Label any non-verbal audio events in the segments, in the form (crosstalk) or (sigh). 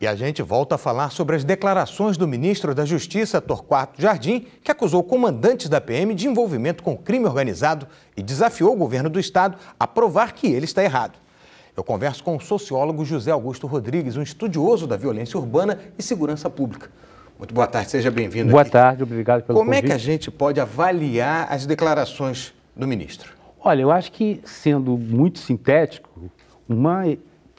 E a gente volta a falar sobre as declarações do ministro da Justiça, Torquato Jardim, que acusou comandantes da PM de envolvimento com crime organizado e desafiou o governo do estado a provar que ele está errado. Eu converso com o sociólogo José Augusto Rodrigues, um estudioso da violência urbana e segurança pública. Muito boa tarde, seja bem-vindo. Boa aqui. tarde, obrigado pelo Como convite. Como é que a gente pode avaliar as declarações do ministro? Olha, eu acho que, sendo muito sintético, uma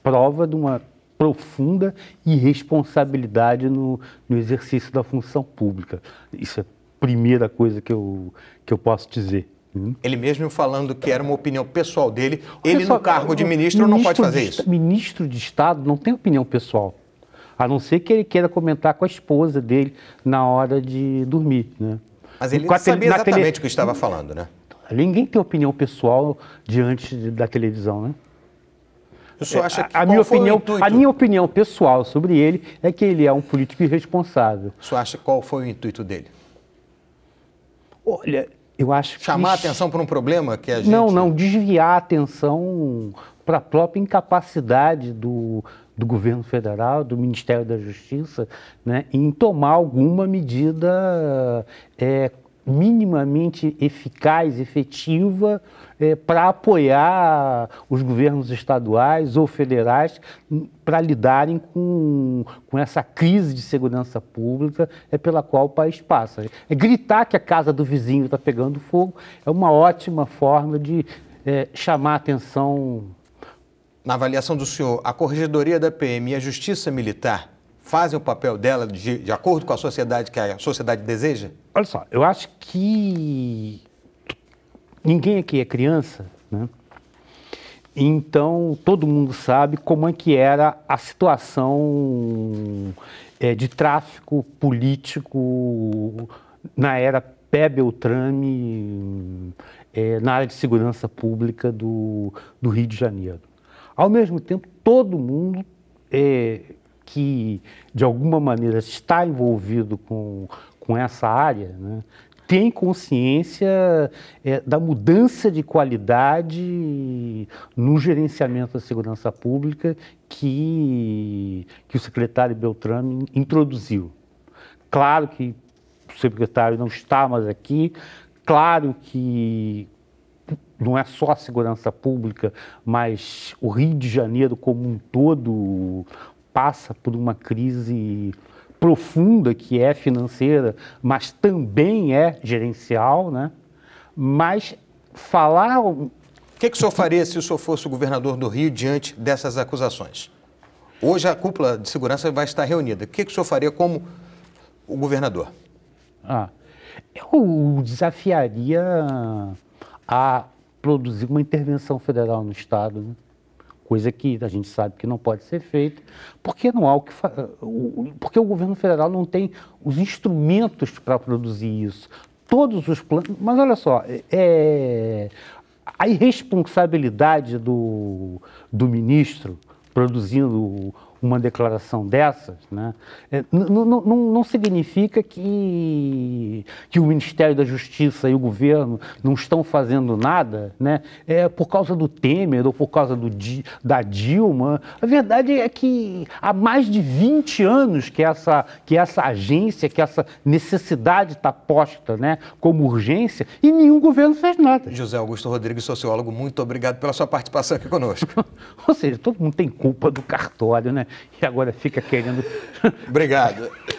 prova de uma profunda e responsabilidade no, no exercício da função pública. Isso é a primeira coisa que eu, que eu posso dizer. Hum? Ele mesmo falando que era uma opinião pessoal dele, ele no cargo de ministro, ministro não pode fazer isso. Ministro de Estado não tem opinião pessoal, a não ser que ele queira comentar com a esposa dele na hora de dormir, né? Mas ele não exatamente o que estava falando, né? Ninguém tem opinião pessoal diante da televisão, né? O senhor é, acha que a, a minha opinião, a minha opinião pessoal sobre ele é que ele é um político irresponsável. O senhor acha qual foi o intuito dele? Olha, eu acho chamar a atenção para um problema que a gente não não desviar a atenção para a própria incapacidade do, do governo federal, do Ministério da Justiça, né, em tomar alguma medida é, minimamente eficaz, efetiva, é, para apoiar os governos estaduais ou federais para lidarem com, com essa crise de segurança pública é pela qual o país passa. É gritar que a casa do vizinho está pegando fogo é uma ótima forma de é, chamar a atenção. Na avaliação do senhor, a Corregedoria da PM e a Justiça Militar fazem o papel dela de, de acordo com a sociedade que a sociedade deseja? Olha só, eu acho que ninguém aqui é criança, né? Então, todo mundo sabe como é que era a situação é, de tráfico político na era Pé Beltrame, é, na área de segurança pública do, do Rio de Janeiro. Ao mesmo tempo, todo mundo é, que, de alguma maneira, está envolvido com, com essa área, né, tem consciência é, da mudança de qualidade no gerenciamento da segurança pública que, que o secretário Beltrame introduziu. Claro que o secretário não está mais aqui, claro que não é só a segurança pública, mas o Rio de Janeiro como um todo passa por uma crise profunda que é financeira, mas também é gerencial, né? Mas falar o que, é que o senhor faria se o senhor fosse o governador do Rio diante dessas acusações? Hoje a cúpula de segurança vai estar reunida. O que, é que o senhor faria como o governador? Ah, eu desafiaria a produzir uma intervenção federal no Estado. Né? coisa que a gente sabe que não pode ser feita, porque não há o que porque o governo federal não tem os instrumentos para produzir isso. Todos os planos, mas olha só, é, a irresponsabilidade do, do ministro produzindo uma declaração dessas, né, é, não, significa que, que o Ministério da Justiça e o governo não estão fazendo nada né, é, por causa do Temer ou por causa do, da Dilma. A verdade é que há mais de 20 anos que essa, que essa agência, que essa necessidade está posta né, como urgência e nenhum governo fez nada. José Augusto Rodrigues, sociólogo, muito obrigado pela sua participação aqui conosco. (laughs) ou seja, todo mundo tem culpa do cartório, né? e agora fica querendo. Obrigado. (laughs)